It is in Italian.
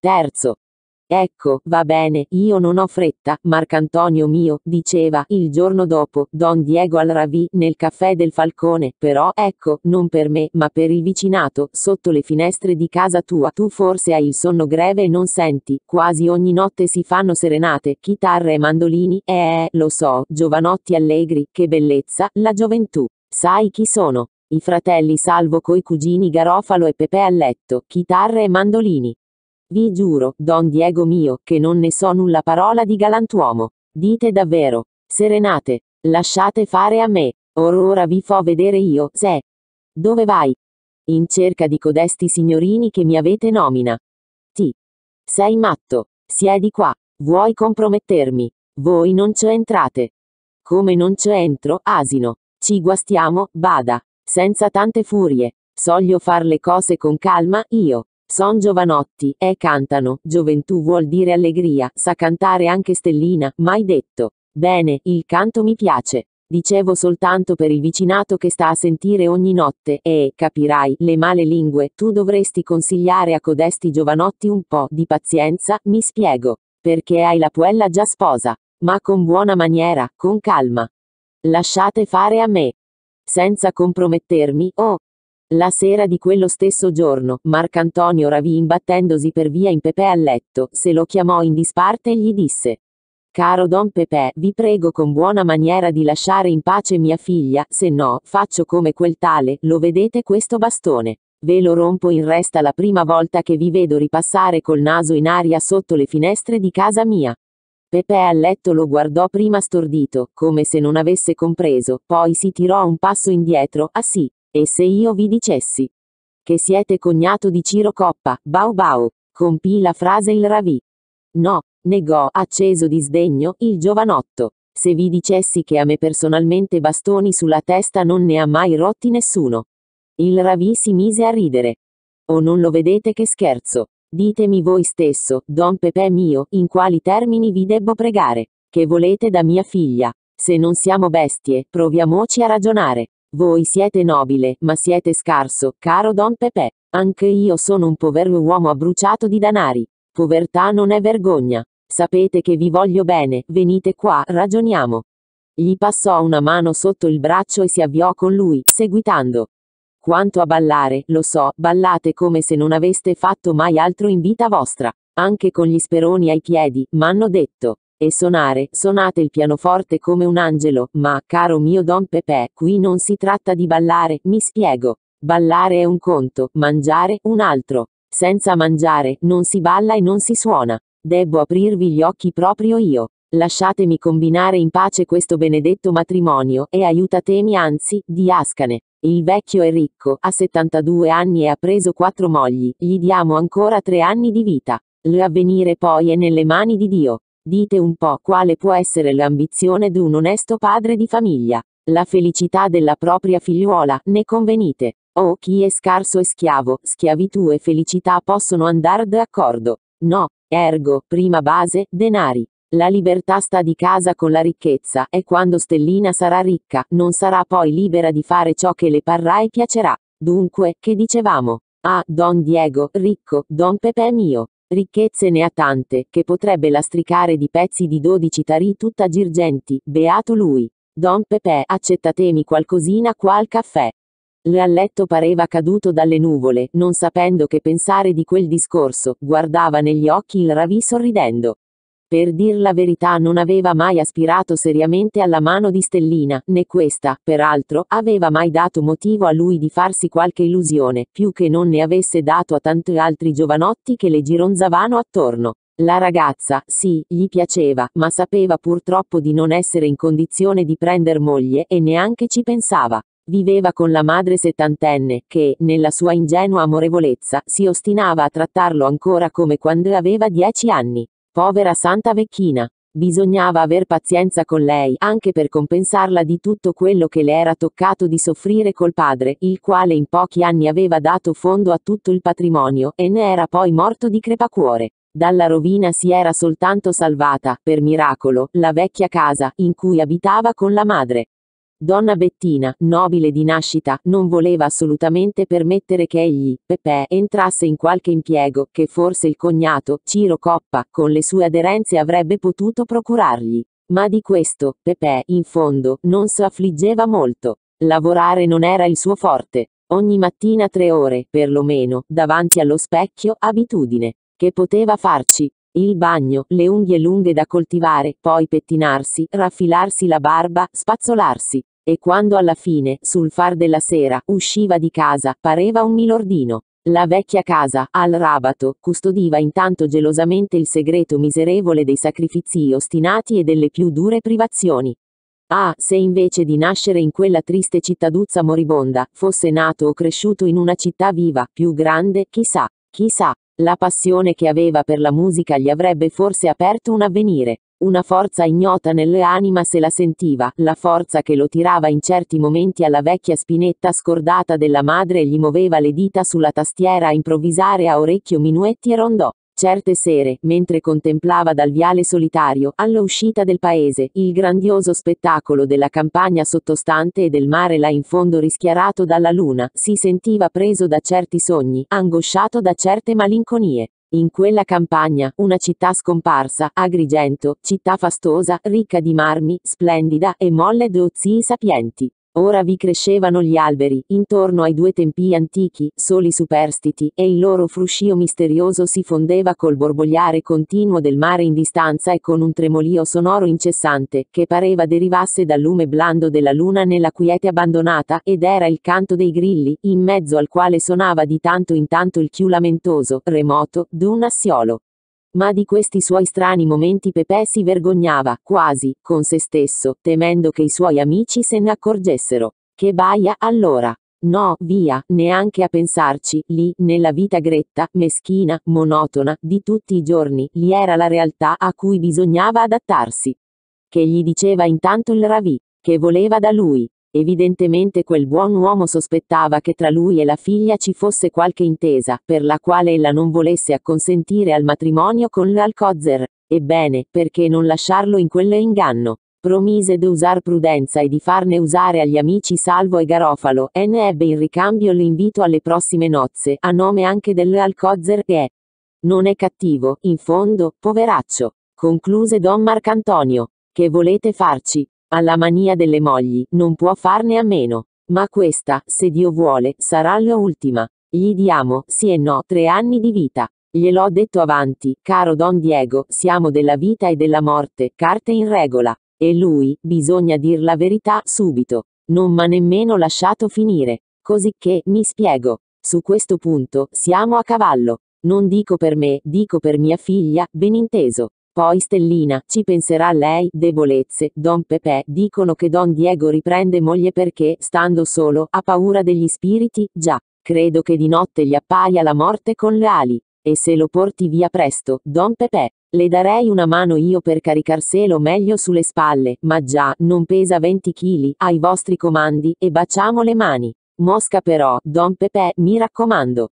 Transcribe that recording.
Terzo. Ecco, va bene, io non ho fretta, Marcantonio mio, diceva, il giorno dopo, Don Diego al Ravì, nel caffè del Falcone, però, ecco, non per me, ma per il vicinato, sotto le finestre di casa tua, tu forse hai il sonno greve e non senti, quasi ogni notte si fanno serenate, chitarre e mandolini, eh, eh, eh lo so, giovanotti allegri, che bellezza, la gioventù. Sai chi sono? I fratelli Salvo coi cugini Garofalo e Pepe a letto, chitarre e mandolini. Vi giuro, don Diego mio, che non ne so nulla parola di galantuomo. Dite davvero. Serenate. Lasciate fare a me. Or ora vi fo vedere io, se. Dove vai? In cerca di codesti signorini che mi avete nomina. Ti. Sei matto. Siedi qua. Vuoi compromettermi. Voi non ci entrate. Come non ci entro, asino. Ci guastiamo, bada. Senza tante furie. Soglio far le cose con calma, io. Son giovanotti, e eh, cantano, gioventù vuol dire allegria, sa cantare anche Stellina, mai detto. Bene, il canto mi piace. Dicevo soltanto per il vicinato che sta a sentire ogni notte, e, eh, capirai, le male lingue, tu dovresti consigliare a codesti giovanotti un po' di pazienza, mi spiego. Perché hai la puella già sposa. Ma con buona maniera, con calma. Lasciate fare a me. Senza compromettermi, oh, la sera di quello stesso giorno, Marcantonio Ravì imbattendosi per via in Pepe a letto, se lo chiamò in disparte e gli disse Caro Don Pepe, vi prego con buona maniera di lasciare in pace mia figlia, se no, faccio come quel tale, lo vedete questo bastone. Ve lo rompo in resta la prima volta che vi vedo ripassare col naso in aria sotto le finestre di casa mia. Pepe a letto lo guardò prima stordito, come se non avesse compreso, poi si tirò un passo indietro, ah sì, e se io vi dicessi che siete cognato di Ciro Coppa, Bau Bau, compì la frase il Ravi. No, negò, acceso di sdegno, il giovanotto. Se vi dicessi che a me personalmente bastoni sulla testa non ne ha mai rotti nessuno. Il Ravi si mise a ridere. O non lo vedete che scherzo? Ditemi voi stesso, Don Pepe mio, in quali termini vi debbo pregare? Che volete da mia figlia? Se non siamo bestie, proviamoci a ragionare. Voi siete nobile, ma siete scarso, caro Don Pepe. Anche io sono un povero uomo abbruciato di danari. Povertà non è vergogna. Sapete che vi voglio bene, venite qua, ragioniamo. Gli passò una mano sotto il braccio e si avviò con lui, seguitando. Quanto a ballare, lo so, ballate come se non aveste fatto mai altro in vita vostra, anche con gli speroni ai piedi, m'hanno detto. E sonare, suonate il pianoforte come un angelo, ma, caro mio Don Pepe, qui non si tratta di ballare, mi spiego. Ballare è un conto, mangiare, un altro. Senza mangiare, non si balla e non si suona. Debbo aprirvi gli occhi proprio io. Lasciatemi combinare in pace questo benedetto matrimonio, e aiutatemi anzi, di Ascane. Il vecchio è ricco, ha 72 anni e ha preso quattro mogli, gli diamo ancora tre anni di vita. L'avvenire poi è nelle mani di Dio. Dite un po' quale può essere l'ambizione di un onesto padre di famiglia. La felicità della propria figliuola, ne convenite. O oh, chi è scarso e schiavo, schiavitù e felicità possono andare d'accordo. No, ergo, prima base, denari. La libertà sta di casa con la ricchezza, e quando Stellina sarà ricca, non sarà poi libera di fare ciò che le parrà e piacerà. Dunque, che dicevamo? Ah, Don Diego, ricco, Don Pepe mio. Ricchezze ne ha tante, che potrebbe lastricare di pezzi di dodici tarì tutta girgenti, beato lui. Don Pepe, accettatemi qualcosina qual caffè. L'alletto pareva caduto dalle nuvole, non sapendo che pensare di quel discorso, guardava negli occhi il ravi sorridendo. Per dir la verità non aveva mai aspirato seriamente alla mano di Stellina, né questa, peraltro, aveva mai dato motivo a lui di farsi qualche illusione, più che non ne avesse dato a tanti altri giovanotti che le gironzavano attorno. La ragazza, sì, gli piaceva, ma sapeva purtroppo di non essere in condizione di prender moglie e neanche ci pensava. Viveva con la madre settantenne, che, nella sua ingenua amorevolezza, si ostinava a trattarlo ancora come quando aveva dieci anni. Povera santa vecchina. Bisognava aver pazienza con lei, anche per compensarla di tutto quello che le era toccato di soffrire col padre, il quale in pochi anni aveva dato fondo a tutto il patrimonio, e ne era poi morto di crepacuore. Dalla rovina si era soltanto salvata, per miracolo, la vecchia casa, in cui abitava con la madre. Donna Bettina, nobile di nascita, non voleva assolutamente permettere che egli, Pepe, entrasse in qualche impiego, che forse il cognato, Ciro Coppa, con le sue aderenze avrebbe potuto procurargli. Ma di questo, Pepe, in fondo, non si affliggeva molto. Lavorare non era il suo forte. Ogni mattina tre ore, perlomeno, davanti allo specchio, abitudine. Che poteva farci? Il bagno, le unghie lunghe da coltivare, poi pettinarsi, raffilarsi la barba, spazzolarsi. E quando alla fine, sul far della sera, usciva di casa, pareva un milordino. La vecchia casa, al Rabato, custodiva intanto gelosamente il segreto miserevole dei sacrifici ostinati e delle più dure privazioni. Ah, se invece di nascere in quella triste cittaduzza moribonda, fosse nato o cresciuto in una città viva, più grande, chissà, chissà. La passione che aveva per la musica gli avrebbe forse aperto un avvenire, una forza ignota nelle nell'anima se la sentiva, la forza che lo tirava in certi momenti alla vecchia spinetta scordata della madre e gli muoveva le dita sulla tastiera a improvvisare a orecchio minuetti e rondò. Certe sere, mentre contemplava dal viale solitario, alla uscita del paese, il grandioso spettacolo della campagna sottostante e del mare là in fondo rischiarato dalla luna, si sentiva preso da certi sogni, angosciato da certe malinconie. In quella campagna, una città scomparsa, Agrigento, città fastosa, ricca di marmi, splendida, e molle dozii sapienti. Ora vi crescevano gli alberi, intorno ai due tempii antichi, soli superstiti, e il loro fruscio misterioso si fondeva col borbogliare continuo del mare in distanza e con un tremolio sonoro incessante, che pareva derivasse dal lume blando della luna nella quiete abbandonata, ed era il canto dei grilli, in mezzo al quale sonava di tanto in tanto il chiù lamentoso, remoto, d'un assiolo. Ma di questi suoi strani momenti Pepe si vergognava, quasi, con se stesso, temendo che i suoi amici se ne accorgessero. Che baia, allora! No, via, neanche a pensarci, lì, nella vita gretta, meschina, monotona, di tutti i giorni, lì era la realtà a cui bisognava adattarsi. Che gli diceva intanto il Ravi, che voleva da lui, Evidentemente quel buon uomo sospettava che tra lui e la figlia ci fosse qualche intesa, per la quale ella non volesse acconsentire al matrimonio con l'Alcozzer. Ebbene, perché non lasciarlo in quell'inganno? Promise di d'usar prudenza e di farne usare agli amici Salvo e Garofalo, e ne ebbe in ricambio l'invito alle prossime nozze, a nome anche dell'Alcozzer che è. Non è cattivo, in fondo, poveraccio. Concluse Don Marcantonio. Che volete farci? alla mania delle mogli, non può farne a meno. Ma questa, se Dio vuole, sarà l'ultima. Gli diamo, sì e no, tre anni di vita. Gliel'ho detto avanti, caro Don Diego, siamo della vita e della morte, carte in regola. E lui, bisogna dir la verità, subito. Non m'ha nemmeno lasciato finire. Cosicché, mi spiego. Su questo punto, siamo a cavallo. Non dico per me, dico per mia figlia, beninteso. Poi Stellina, ci penserà lei, debolezze, Don Pepe, dicono che Don Diego riprende moglie perché, stando solo, ha paura degli spiriti, già, credo che di notte gli appaia la morte con le ali. E se lo porti via presto, Don Pepe, le darei una mano io per caricarselo meglio sulle spalle, ma già, non pesa 20 kg, ai vostri comandi, e baciamo le mani. Mosca però, Don Pepe, mi raccomando.